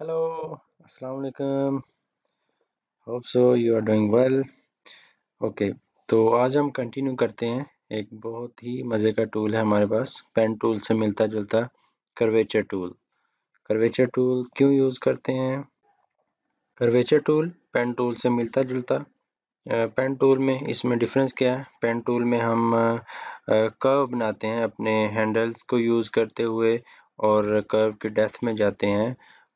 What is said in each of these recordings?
hello assalamu alaikum hope so you are doing well okay तो आज हम continue करते हैं एक बहुत ही मज़े का टूल है हमारे पास पेन टूल से मिलता जुलता करवेचर टूल करवेचर टूल क्यों यूज़ करते हैं करवेचर टूल पेन टूल से मिलता जुलता पेन टूल में इसमें डिफरेंस क्या है पेन टूल में हम कर्व बनाते हैं अपने हैंडल्स को यूज़ करते हुए और कर्व की डेथ में जाते हैं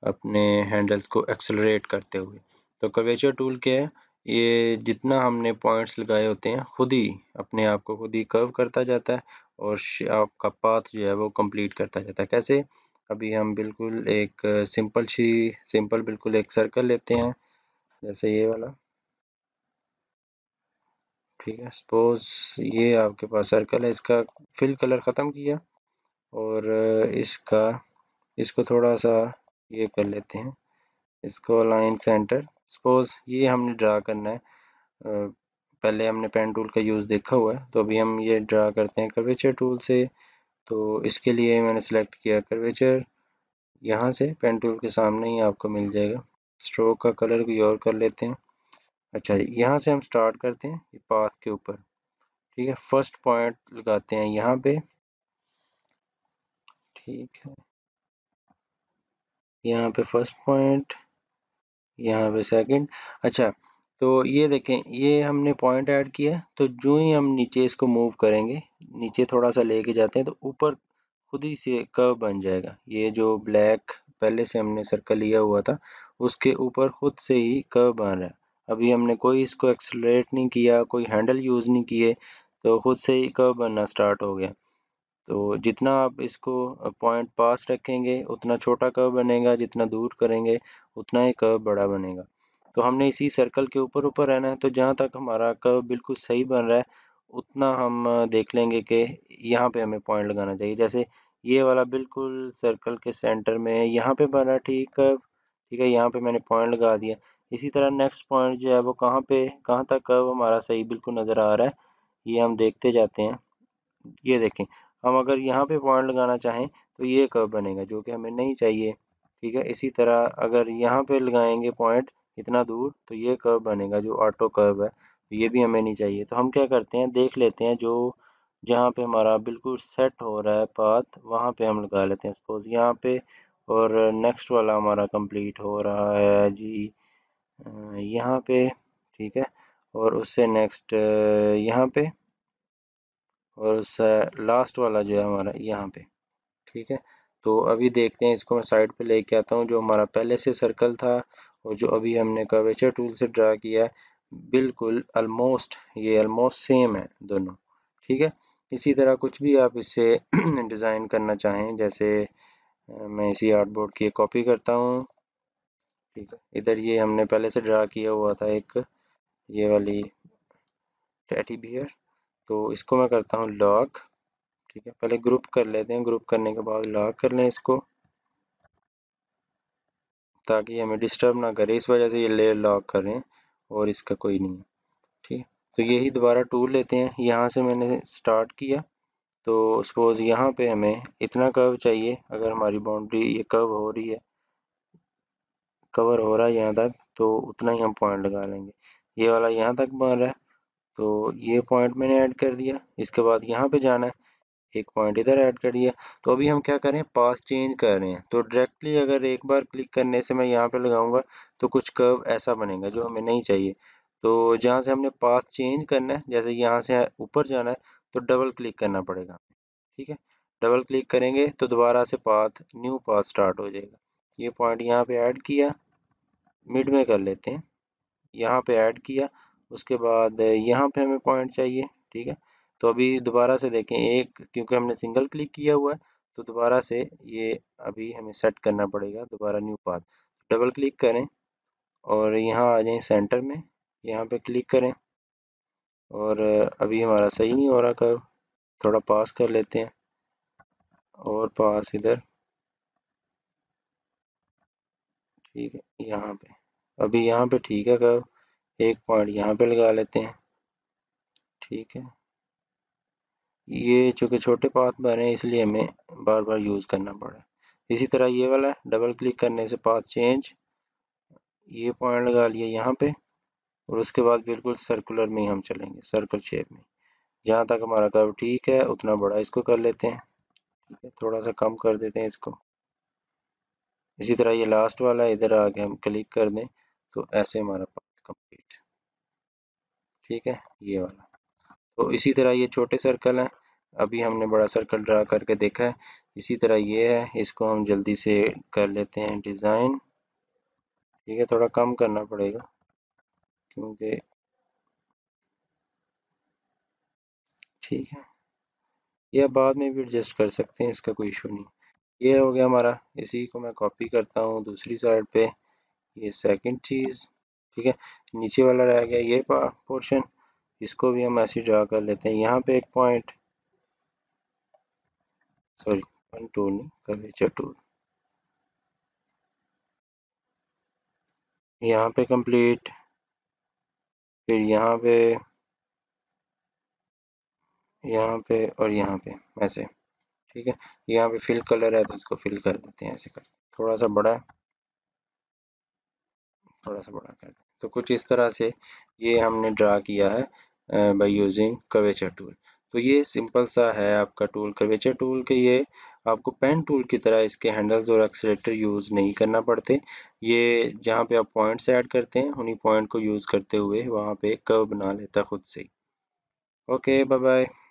अपने हैंडल्स को एक्सेलरेट करते हुए तो कर्वेचर टूल क्या है ये जितना हमने पॉइंट्स लगाए होते हैं खुद ही अपने आप को खुद ही कर्व करता जाता है और आपका पाथ जो है वो कंप्लीट करता जाता है कैसे अभी हम बिल्कुल एक सिंपल सी सिंपल बिल्कुल एक सर्कल लेते हैं जैसे ये वाला ठीक है सपोज ये आपके पास सर्कल है इसका फिल कलर ख़त्म किया और इसका इसको थोड़ा सा ये कर लेते हैं इसको लाइन सेंटर सपोज ये हमने ड्रा करना है पहले हमने पेन टूल का यूज़ देखा हुआ है तो अभी हम ये ड्रा करते हैं कर्वेचर टूल से तो इसके लिए मैंने सेलेक्ट किया कर्वेचर यहाँ से पेन टूल के सामने ही आपको मिल जाएगा स्ट्रोक का कलर भी और कर लेते हैं अच्छा यहाँ से हम स्टार्ट करते हैं ये पाथ के ऊपर ठीक है फर्स्ट पॉइंट लगाते हैं यहाँ पे ठीक है यहाँ पे फर्स्ट पॉइंट यहाँ पे सेकंड अच्छा तो ये देखें ये हमने पॉइंट ऐड किया तो जो ही हम नीचे इसको मूव करेंगे नीचे थोड़ा सा लेके जाते हैं तो ऊपर खुद ही से कर्व बन जाएगा ये जो ब्लैक पहले से हमने सर्कल लिया हुआ था उसके ऊपर खुद से ही कर्व बन रहा है अभी हमने कोई इसको एक्सलरेट नहीं किया कोई हैंडल यूज़ नहीं किए तो खुद से ही कर्व बनना स्टार्ट हो गया तो जितना आप इसको पॉइंट पास रखेंगे उतना छोटा कर्व बनेगा जितना दूर करेंगे उतना ही कर्व बड़ा बनेगा तो हमने इसी सर्कल के ऊपर ऊपर रहना है तो जहाँ तक हमारा कर्व बिल्कुल सही बन रहा है उतना हम देख लेंगे कि यहाँ पे हमें पॉइंट लगाना चाहिए जैसे ये वाला बिल्कुल सर्कल के सेंटर में यहाँ पे बना ठीक कर्व ठीक है यहाँ पे मैंने पॉइंट लगा दिया इसी तरह नेक्स्ट पॉइंट जो है वो कहाँ पे कहाँ तक कर्व हमारा सही बिल्कुल नज़र आ रहा है ये हम देखते जाते हैं ये देखें हम अगर यहाँ पे पॉइंट लगाना चाहें तो ये कर्व बनेगा जो कि हमें नहीं चाहिए ठीक है इसी तरह अगर यहाँ पे लगाएंगे पॉइंट इतना दूर तो ये कर्व बनेगा जो ऑटो कर्व है तो ये भी हमें नहीं चाहिए तो हम क्या करते हैं देख लेते हैं जो जहाँ पे हमारा बिल्कुल सेट हो रहा है पाथ वहाँ पे हम लगा लेते हैं सपोज यहाँ पे और नेक्स्ट वाला हमारा कंप्लीट हो रहा है जी यहाँ पे ठीक है और उससे नेक्स्ट यहाँ पे और उस लास्ट वाला जो है हमारा यहाँ पे ठीक है तो अभी देखते हैं इसको मैं साइड पे लेके आता हूँ जो हमारा पहले से सर्कल था और जो अभी हमने कवेचर टूल से ड्रा किया बिल्कुल अलमोस्ट ये अलमोस्ट सेम है दोनों ठीक है इसी तरह कुछ भी आप इससे डिज़ाइन करना चाहें जैसे मैं इसी आर्ट बोर्ड की कॉपी करता हूँ ठीक है इधर ये हमने पहले से ड्रा किया हुआ था एक ये वाली टैटी बियर तो इसको मैं करता हूँ लॉक ठीक है पहले ग्रुप कर लेते हैं ग्रुप करने के बाद लॉक कर लें इसको ताकि हमें डिस्टर्ब ना करे इस वजह से ये लेयर लॉक करें और इसका कोई नहीं है ठीक है तो यही दोबारा टूल लेते हैं यहाँ से मैंने स्टार्ट किया तो सपोज़ यहाँ पे हमें इतना कर्व चाहिए अगर हमारी बाउंड्री ये कर्व हो रही है कवर हो रहा है यहाँ तक तो उतना ही हम पॉइंट लगा लेंगे ये वाला यहाँ तक बन रहा है तो ये पॉइंट मैंने ऐड कर दिया इसके बाद यहाँ पे जाना है एक पॉइंट इधर ऐड कर दिया तो अभी हम क्या करें पास चेंज कर रहे हैं तो डायरेक्टली अगर एक बार क्लिक करने से मैं यहाँ पे लगाऊंगा तो कुछ कर्व ऐसा बनेगा जो हमें नहीं चाहिए तो जहाँ से हमने पास चेंज करना है जैसे यहाँ से ऊपर जाना है तो डबल क्लिक करना पड़ेगा ठीक है डबल क्लिक करेंगे तो दोबारा से पाथ न्यू पाथ स्टार्ट हो जाएगा ये पॉइंट यहाँ पे ऐड किया मिड में कर लेते हैं यहाँ पे ऐड किया उसके बाद यहाँ पे हमें पॉइंट चाहिए ठीक है तो अभी दोबारा से देखें एक क्योंकि हमने सिंगल क्लिक किया हुआ है तो दोबारा से ये अभी हमें सेट करना पड़ेगा दोबारा न्यू पाथ डबल क्लिक करें और यहाँ आ जाएं सेंटर में यहाँ पे क्लिक करें और अभी हमारा सही नहीं हो रहा कर्व थोड़ा पास कर लेते हैं और पास इधर ठीक है यहाँ पे अभी यहाँ पे ठीक है कर्व एक पॉइंट यहाँ पे लगा लेते हैं ठीक है ये चूँकि छोटे पाथ बने हैं इसलिए हमें बार बार यूज़ करना पड़ा इसी तरह ये वाला डबल क्लिक करने से पाथ चेंज ये पॉइंट लगा लिया यहाँ पे और उसके बाद बिल्कुल सर्कुलर में ही हम चलेंगे सर्कल शेप में जहाँ तक हमारा कर्व ठीक है उतना बड़ा इसको कर लेते हैं ठीक है थोड़ा सा कम कर देते हैं इसको इसी तरह ये लास्ट वाला इधर आके हम क्लिक कर दें तो ऐसे हमारा कंप्लीट ठीक है ये वाला तो इसी तरह ये छोटे सर्कल हैं अभी हमने बड़ा सर्कल ड्रा करके देखा है इसी तरह ये है इसको हम जल्दी से कर लेते हैं डिज़ाइन ठीक है थोड़ा कम करना पड़ेगा क्योंकि ठीक है या बाद में भी एडजस्ट कर सकते हैं इसका कोई इशू नहीं ये हो गया हमारा इसी को मैं कॉपी करता हूँ दूसरी साइड पे ये सेकंड चीज़ ठीक है नीचे वाला रह गया ये पोर्शन इसको भी हम ऐसे ड्रा कर लेते हैं यहाँ पे एक पॉइंट सॉरी वन टू नहीं कर्वेचर टू यहाँ पे कंप्लीट फिर यहाँ पे यहाँ पे और यहाँ पे ऐसे ठीक है यहाँ पे फिल कलर है तो इसको फिल कर देते हैं ऐसे कर थोड़ा सा बड़ा है थोड़ा सा बड़ा कर तो कुछ इस तरह से ये हमने ड्रा किया है बाई यूजिंग कवेचर टूल तो ये सिंपल सा है आपका टूल कवेचर टूल के ये आपको पेन टूल की तरह इसके हैंडल्स और एक्सीटर यूज़ नहीं करना पड़ते ये जहाँ पे आप पॉइंट्स ऐड करते हैं उन्हीं पॉइंट को यूज़ करते हुए वहाँ पे कर्व बना लेता ख़ुद से ओके बाय बाय